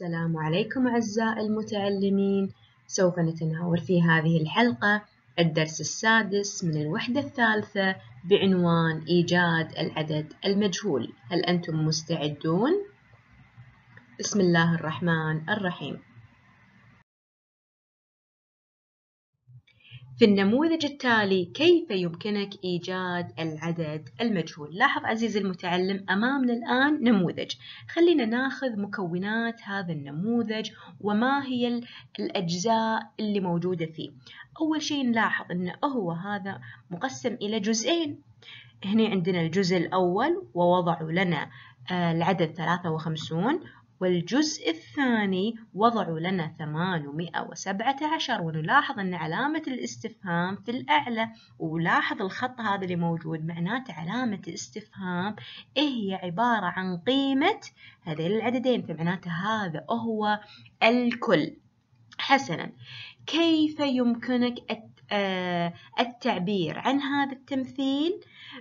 السلام عليكم أعزائي المتعلمين سوف نتناول في هذه الحلقة الدرس السادس من الوحدة الثالثة بعنوان إيجاد العدد المجهول هل أنتم مستعدون؟ بسم الله الرحمن الرحيم في النموذج التالي كيف يمكنك إيجاد العدد المجهول لاحظ عزيزي المتعلم أمامنا الآن نموذج خلينا ناخذ مكونات هذا النموذج وما هي الأجزاء اللي موجودة فيه أول شيء نلاحظ أنه هو هذا مقسم إلى جزئين هنا عندنا الجزء الأول ووضعوا لنا آه، العدد 53 والجزء الثاني وضعوا لنا 817 ونلاحظ أن علامة الاستفهام في الأعلى ولاحظ الخط هذا اللي موجود معناته علامة استفهام هي عبارة عن قيمة هذين العددين فمعناته هذا هو الكل حسنا كيف يمكنك آه، التعبير عن هذا التمثيل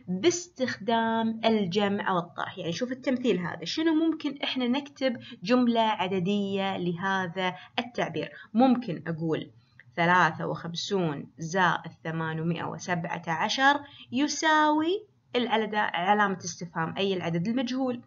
باستخدام الجمع والطرح يعني شوف التمثيل هذا شنو ممكن إحنا نكتب جملة عددية لهذا التعبير ممكن أقول ثلاثة وخمسون زائد 817 وسبعة عشر يساوي علامة استفهام أي العدد المجهول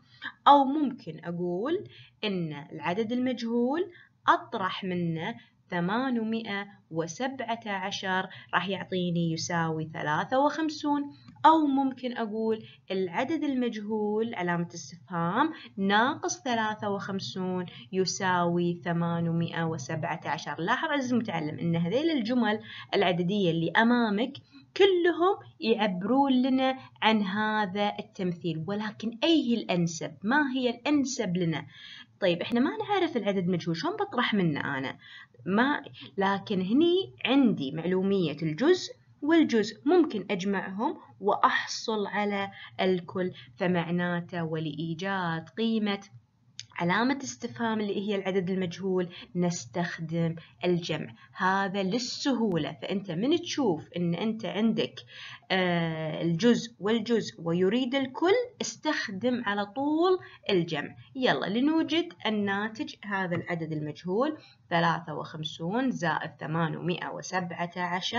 أو ممكن أقول إن العدد المجهول أطرح منه 817 راح يعطيني يساوي 53 أو ممكن أقول العدد المجهول علامة استفهام ناقص 53 يساوي 817 لاحظ عزيزي المتعلم أن هذيل الجمل العددية اللي أمامك كلهم يعبرون لنا عن هذا التمثيل ولكن أي الأنسب ما هي الأنسب لنا طيب احنا ما نعرف العدد مجهول شلون بطرح منه انا ما لكن هني عندي معلومية الجزء والجزء ممكن أجمعهم وأحصل على الكل فمعناته ولإيجاد قيمة علامة استفهام اللي هي العدد المجهول نستخدم الجمع هذا للسهولة فأنت من تشوف أن أنت عندك آه، الجزء والجزء ويريد الكل استخدم على طول الجمع يلا لنوجد الناتج هذا العدد المجهول 53 زائد 817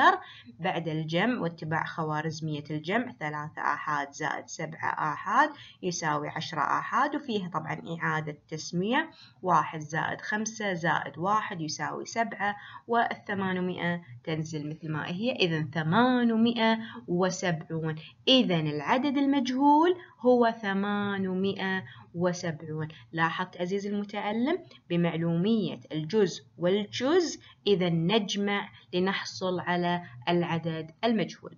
بعد الجمع واتباع خوارزمية الجمع 3 آحاد زائد 7 آحاد يساوي 10 آحاد وفيها طبعا إعادة تسمية 1 زائد 5 زائد 1 يساوي 7 وال800 تنزل مثل ما هي إذن 800 و وسبعون إذا العدد المجهول هو ثمانمائة وسبعون لاحظت عزيزي المتعلم بمعلومية الجزء والجزء إذا نجمع لنحصل على العدد المجهول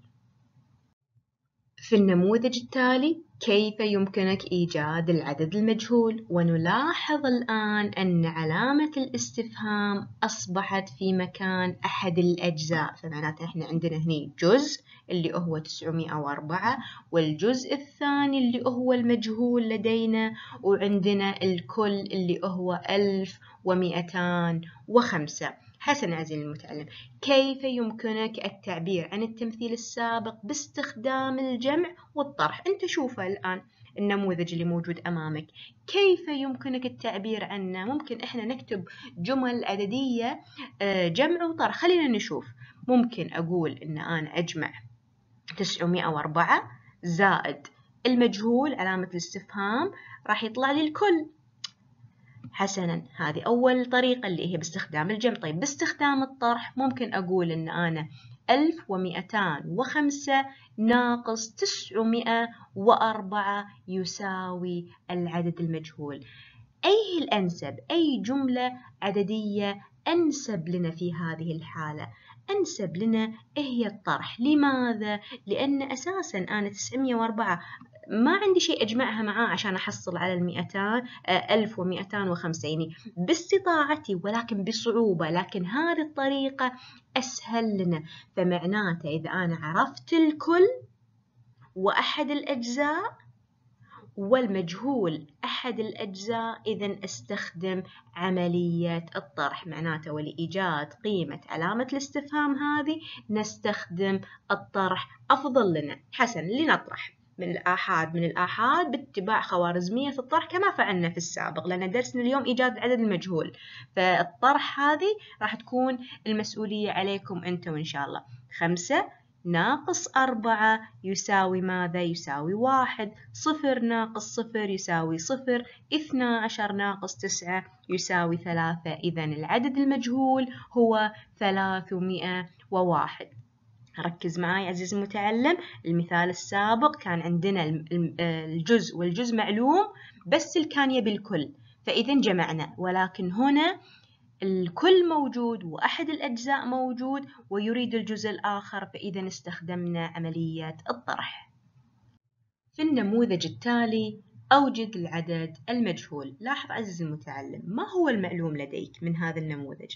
في النموذج التالي كيف يمكنك إيجاد العدد المجهول ونلاحظ الآن أن علامة الاستفهام أصبحت في مكان أحد الأجزاء فمعناته إحنا عندنا هنا جزء اللي هو 904 والجزء الثاني اللي هو المجهول لدينا وعندنا الكل اللي هو 1205 حسن عزيزي المتعلم كيف يمكنك التعبير عن التمثيل السابق باستخدام الجمع والطرح أنت شوفه الآن النموذج اللي موجود أمامك كيف يمكنك التعبير عنه ممكن إحنا نكتب جمل عددية آه، جمع وطرح خلينا نشوف ممكن أقول إن أنا أجمع 904 زائد المجهول علامة الاستفهام راح يطلع لي الكل حسنا هذه أول طريقة اللي هي باستخدام الجمع طيب باستخدام الطرح ممكن أقول إن أنا ألف ومئتان وخمسة ناقص تسعمائة وأربعة يساوي العدد المجهول أي الأنسب أي جملة عددية أنسب لنا في هذه الحالة أنسب لنا هي الطرح لماذا؟ لأن أساسا أنا 904 ما عندي شيء أجمعها معاه عشان أحصل على المئتان آه، ألف ومئتان وخمسين باستطاعتي ولكن بصعوبة لكن هذه الطريقة أسهل لنا فمعناته إذا أنا عرفت الكل وأحد الأجزاء والمجهول أحد الأجزاء إذا أستخدم عملية الطرح معناته ولإيجاد قيمة علامة الاستفهام هذه نستخدم الطرح أفضل لنا حسن لنطرح من الآحاد من الآحاد باتباع خوارزمية الطرح كما فعلنا في السابق لأن درسنا اليوم إيجاد عدد المجهول فالطرح هذه راح تكون المسؤولية عليكم أنتم إن شاء الله خمسة ناقص أربعة يساوي ماذا؟ يساوي واحد صفر ناقص صفر يساوي صفر اثنا عشر ناقص تسعة يساوي ثلاثة إذا العدد المجهول هو ثلاثمائة وواحد ركز معاي عزيز المتعلم المثال السابق كان عندنا آه، الجزء والجزء معلوم بس الكان يبي الكل فإذا جمعنا ولكن هنا الكل موجود وأحد الأجزاء موجود ويريد الجزء الآخر فإذا استخدمنا عملية الطرح في النموذج التالي أوجد العدد المجهول لاحظ عزيزي المتعلم ما هو المعلوم لديك من هذا النموذج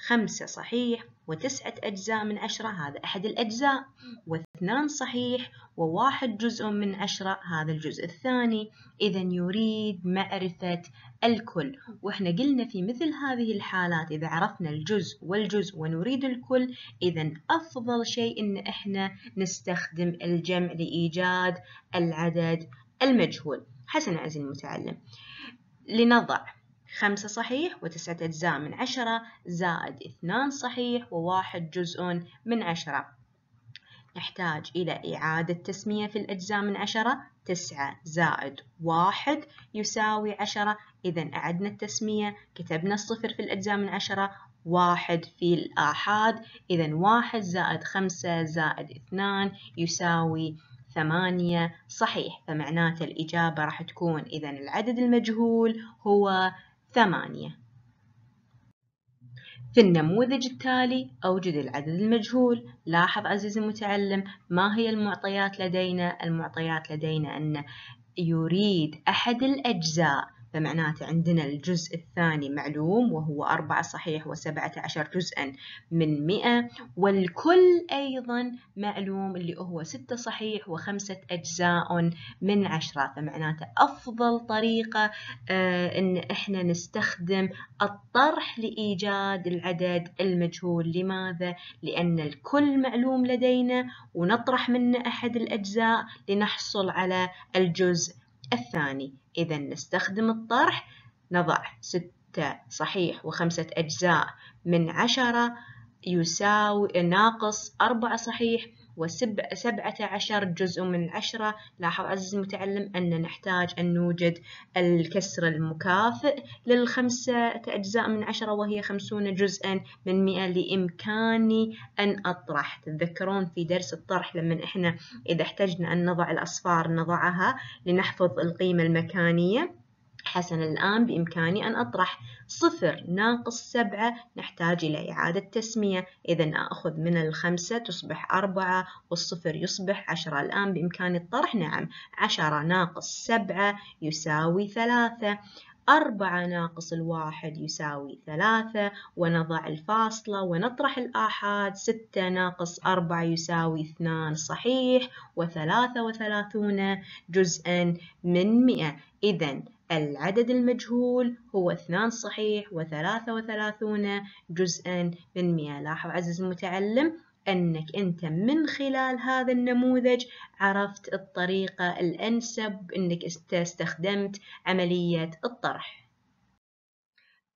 خمسة صحيح وتسعة أجزاء من عشرة هذا أحد الأجزاء واثنان صحيح وواحد جزء من عشرة هذا الجزء الثاني إذا يريد معرفة الكل وإحنا قلنا في مثل هذه الحالات إذا عرفنا الجزء والجزء ونريد الكل إذا أفضل شيء إن إحنا نستخدم الجمع لإيجاد العدد المجهول حسنا عزيزي المتعلم لنضع خمسة صحيح وتسعة أجزاء من عشرة زائد اثنان صحيح وواحد جزء من عشرة نحتاج إلى إعادة تسمية في الأجزاء من عشرة تسعة زائد واحد يساوي عشرة إذا أعدنا التسمية كتبنا الصفر في الأجزاء من عشرة واحد في الآحاد إذا واحد زائد خمسة زائد اثنان يساوي ثمانية صحيح فمعناته الإجابة راح تكون إذا العدد المجهول هو ثمانية في النموذج التالي أوجد العدد المجهول لاحظ عزيزي المتعلم ما هي المعطيات لدينا المعطيات لدينا أن يريد أحد الأجزاء فمعناته عندنا الجزء الثاني معلوم وهو أربعة صحيح وسبعة عشر جزءا من مئة والكل أيضا معلوم اللي هو ستة صحيح وخمسة أجزاء من عشرة فمعناته أفضل طريقة آه، إن إحنا نستخدم الطرح لإيجاد العدد المجهول لماذا؟ لأن الكل معلوم لدينا ونطرح منه أحد الأجزاء لنحصل على الجزء الثاني إذا نستخدم الطرح نضع ستة صحيح وخمسة أجزاء من عشرة يساوي ناقص أربعة صحيح سبعة عشر جزء من عشرة لاحظ عزيزي المتعلم أن نحتاج أن نوجد الكسر المكافئ للخمسة أجزاء من عشرة وهي خمسون جزءا من مئة لإمكاني أن أطرح تتذكرون في درس الطرح لما إحنا إذا احتجنا أن نضع الأصفار نضعها لنحفظ القيمة المكانية حسنا الآن بإمكاني أن أطرح صفر ناقص سبعة نحتاج إلى إعادة تسمية إذا أخذ من الخمسة تصبح أربعة والصفر يصبح عشرة الآن بإمكاني الطرح نعم عشرة ناقص سبعة يساوي ثلاثة أربعة ناقص الواحد يساوي ثلاثة ونضع الفاصلة ونطرح الآحاد ستة ناقص أربعة يساوي اثنان صحيح وثلاثة وثلاثون جزءا من مئة إذن العدد المجهول هو اثنان صحيح وثلاثة وثلاثون جزءا من مئة لاحظ عزيزي المتعلم أنك أنت من خلال هذا النموذج عرفت الطريقة الأنسب أنك استخدمت عملية الطرح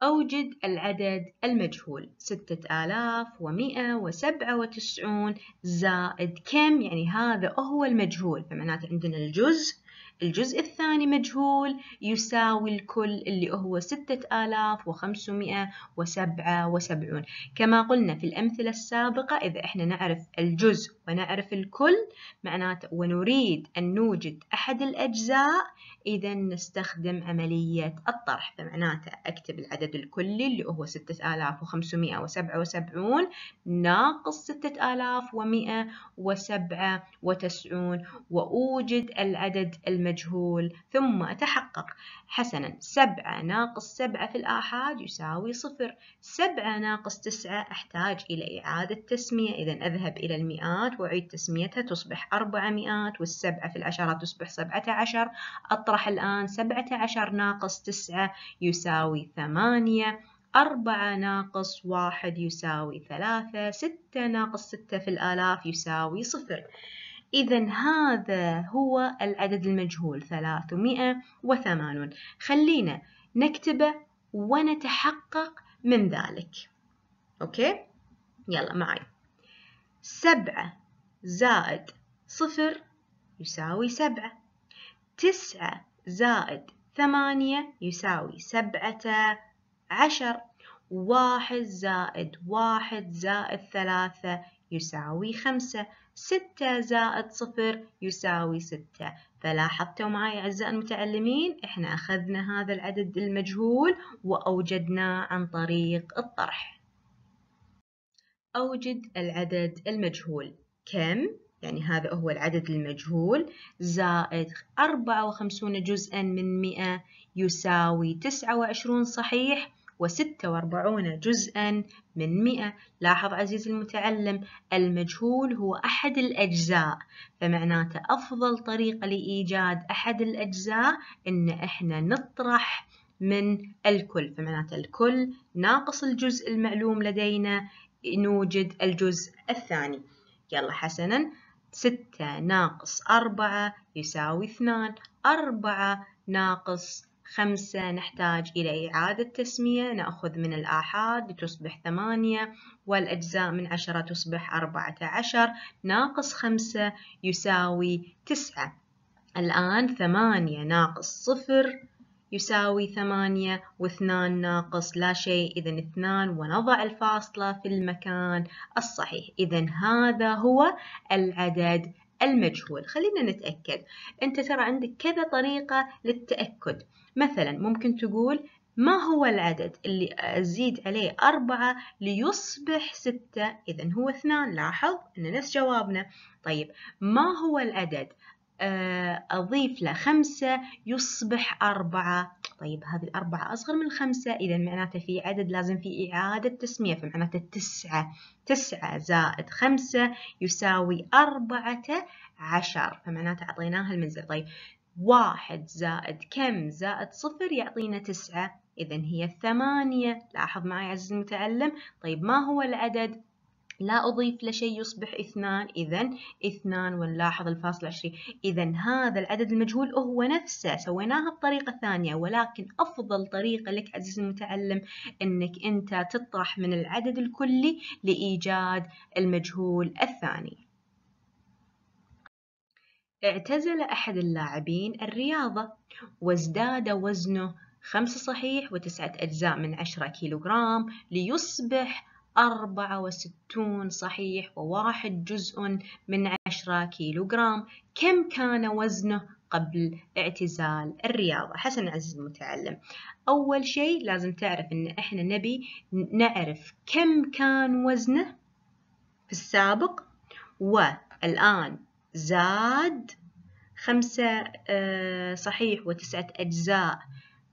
أوجد العدد المجهول ستة آلاف ومئة وسبعة وتسعون زائد كم يعني هذا هو المجهول فمعناته عندنا الجزء الجزء الثاني مجهول يساوي الكل اللي هو 6577 كما قلنا في الأمثلة السابقة إذا إحنا نعرف الجزء ونعرف الكل معناته ونريد أن نوجد أحد الأجزاء إذا نستخدم عملية الطرح فمعناته أكتب العدد الكلي اللي هو 6577 ناقص 6197 وأوجد العدد المجهول المجهول ثم أتحقق حسنا سبعة ناقص سبعة في الآحاد يساوي صفر سبعة ناقص تسعة أحتاج إلى إعادة تسمية إذا أذهب إلى المئات وأعيد تسميتها تصبح أربعة مئات والسبعة في العشرات تصبح سبعة عشر أطرح الآن سبعة عشر ناقص تسعة يساوي ثمانية أربعة ناقص واحد يساوي ثلاثة ستة ناقص ستة في الآلاف يساوي صفر إذا هذا هو العدد المجهول ثلاثمائة وثمانون خلينا نكتبه ونتحقق من ذلك أوكي؟ يلا معي سبعة زائد صفر يساوي سبعة تسعة زائد ثمانية يساوي سبعة عشر واحد زائد واحد زائد ثلاثة يساوي خمسة 6 زائد 0 يساوي 6 فلاحظتوا معي أعزائي المتعلمين إحنا أخذنا هذا العدد المجهول وأوجدناه عن طريق الطرح أوجد العدد المجهول كم؟ يعني هذا هو العدد المجهول زائد 54 جزءا من 100 يساوي 29 صحيح وستة واربعون جزءا من مئة لاحظ عزيزي المتعلم المجهول هو أحد الأجزاء فمعناته أفضل طريقة لإيجاد أحد الأجزاء إن إحنا نطرح من الكل فمعناته الكل ناقص الجزء المعلوم لدينا نوجد الجزء الثاني يلا حسنا ستة ناقص أربعة يساوي اثنان أربعة ناقص خمسة نحتاج إلى إعادة تسمية نأخذ من الآحاد لتصبح ثمانية والأجزاء من عشرة تصبح أربعة عشر ناقص خمسة يساوي تسعة الآن ثمانية ناقص صفر يساوي ثمانية واثنان ناقص لا شيء إذا اثنان ونضع الفاصلة في المكان الصحيح إذا هذا هو العدد المجهول خلينا نتأكد أنت ترى عندك كذا طريقة للتأكد مثلا ممكن تقول ما هو العدد اللي أزيد عليه أربعة ليصبح ستة إذا هو اثنان لاحظ أن نفس جوابنا طيب ما هو العدد آه، أضيف له خمسة يصبح أربعة طيب هذه الأربعة أصغر من الخمسة إذا معناته في عدد لازم في إعادة تسمية فمعناته تسعة تسعة زائد خمسة يساوي أربعة عشر فمعناته أعطيناها المنزل طيب واحد زائد كم زائد صفر يعطينا تسعة إذا هي ثمانية لاحظ معي عزيزي المتعلم طيب ما هو العدد لا أضيف لشيء يصبح اثنان إذا اثنان ونلاحظ الفاصل عشرين إذا هذا العدد المجهول هو نفسه سويناها بطريقة ثانية ولكن أفضل طريقة لك عزيزي المتعلم أنك أنت تطرح من العدد الكلي لإيجاد المجهول الثاني اعتزل أحد اللاعبين الرياضة وازداد وزنه خمسة صحيح وتسعة أجزاء من عشرة كيلوغرام ليصبح أربعة وستون صحيح وواحد جزء من عشرة كيلوغرام كم كان وزنه قبل اعتزال الرياضة حسن عزيز المتعلم أول شيء لازم تعرف أن إحنا نبي نعرف كم كان وزنه في السابق والآن زاد خمسة آه، صحيح وتسعة أجزاء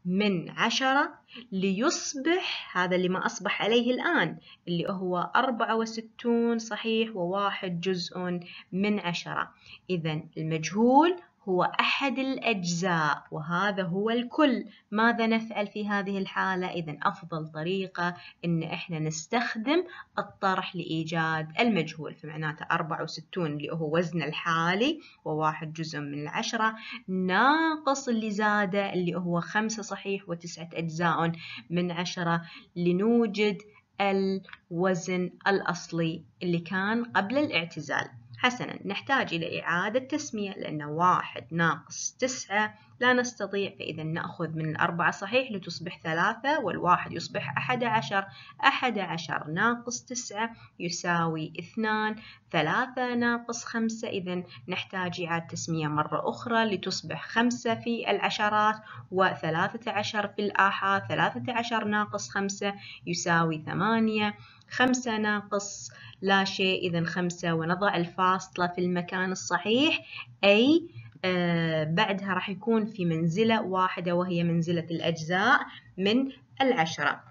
من عشرة ليصبح هذا اللي ما أصبح عليه الآن اللي هو أربعة وستون صحيح وواحد جزء من عشرة إذا المجهول هو أحد الأجزاء وهذا هو الكل ماذا نفعل في هذه الحالة إذا أفضل طريقة إن إحنا نستخدم الطرح لإيجاد المجهول فمعناته 64 اللي هو وزن الحالي وواحد جزء من العشرة ناقص اللي زاده اللي هو خمسة صحيح وتسعة أجزاء من عشرة لنوجد الوزن الأصلي اللي كان قبل الاعتزال حسنا نحتاج إلى إعادة تسمية لأن واحد ناقص تسعة لا نستطيع فإذا نأخذ من الأربعة صحيح لتصبح ثلاثة والواحد يصبح أحد عشر أحد عشر ناقص تسعة يساوي اثنان ثلاثة ناقص خمسة إذا نحتاج إعادة تسمية مرة أخرى لتصبح خمسة في العشرات وثلاثة عشر في الآحاد ثلاثة عشر ناقص خمسة يساوي ثمانية خمسة ناقص لا شيء إذا خمسة ونضع الفاصلة في المكان الصحيح أي آه، بعدها راح يكون في منزلة واحدة وهي منزلة الأجزاء من العشرة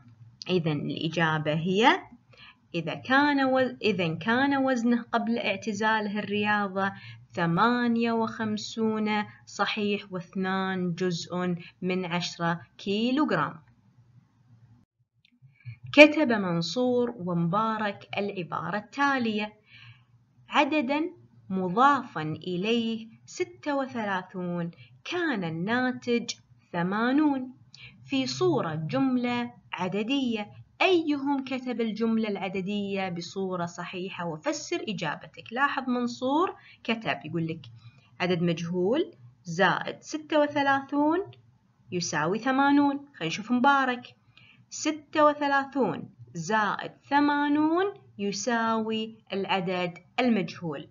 إذا الإجابة هي إذا كان وز... إذا كان وزنه قبل اعتزاله الرياضة ثمانية وخمسون صحيح واثنان جزء من عشرة كيلوغرام كتب منصور ومبارك العبارة التالية عددا مضافا إليه ستة وثلاثون كان الناتج ثمانون في صورة جملة عددية أيهم كتب الجملة العددية بصورة صحيحة وفسر إجابتك لاحظ منصور كتب يقول لك عدد مجهول زائد ستة وثلاثون يساوي ثمانون خلينا نشوف مبارك ستة وثلاثون زائد ثمانون يساوي العدد المجهول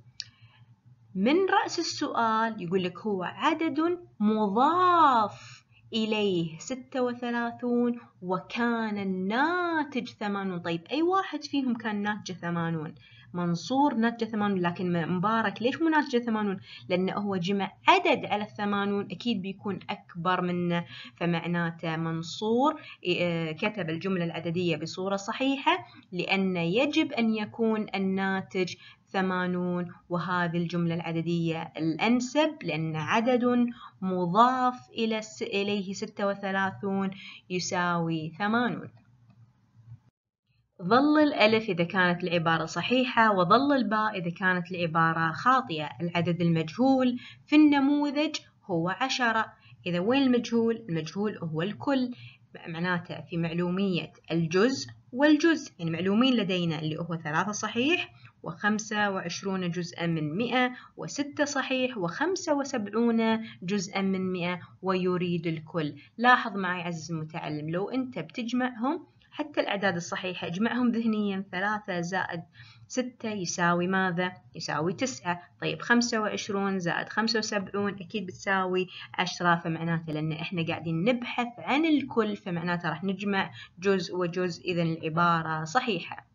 من رأس السؤال يقول لك هو عدد مضاف إليه ستة وثلاثون وكان الناتج ثمانون طيب أي واحد فيهم كان ناتجه ثمانون منصور ناتجه ثمانون لكن مبارك ليش مو ناتجه ثمانون لأنه هو جمع عدد على الثمانون أكيد بيكون أكبر منه فمعناته منصور كتب الجملة العددية بصورة صحيحة لأن يجب أن يكون الناتج ثمانون وهذه الجملة العددية الأنسب لأن عدد مضاف إلى إليه ستة وثلاثون يساوي ثمانون ظل الألف إذا كانت العبارة صحيحة وظل الباء إذا كانت العبارة خاطئة العدد المجهول في النموذج هو عشرة إذا وين المجهول؟ المجهول هو الكل معناته في معلومية الجزء والجزء يعني معلومين لدينا اللي هو ثلاثة صحيح وخمسة وعشرون جزءا من مئة وستة صحيح وخمسة وسبعون جزءا من مئة ويريد الكل لاحظ معي عزيزي المتعلم لو أنت بتجمعهم حتى الأعداد الصحيحة اجمعهم ذهنيا ثلاثة زائد ستة يساوي ماذا؟ يساوي تسعة طيب خمسة وعشرون زائد خمسة وسبعون أكيد بتساوي عشرة فمعناته لأن إحنا قاعدين نبحث عن الكل فمعناته راح نجمع جزء وجزء إذا العبارة صحيحة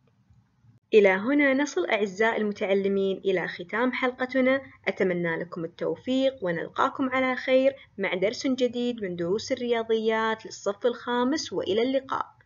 إلى هنا نصل أعزائي المتعلمين إلى ختام حلقتنا أتمنى لكم التوفيق ونلقاكم على خير مع درس جديد من دروس الرياضيات للصف الخامس وإلى اللقاء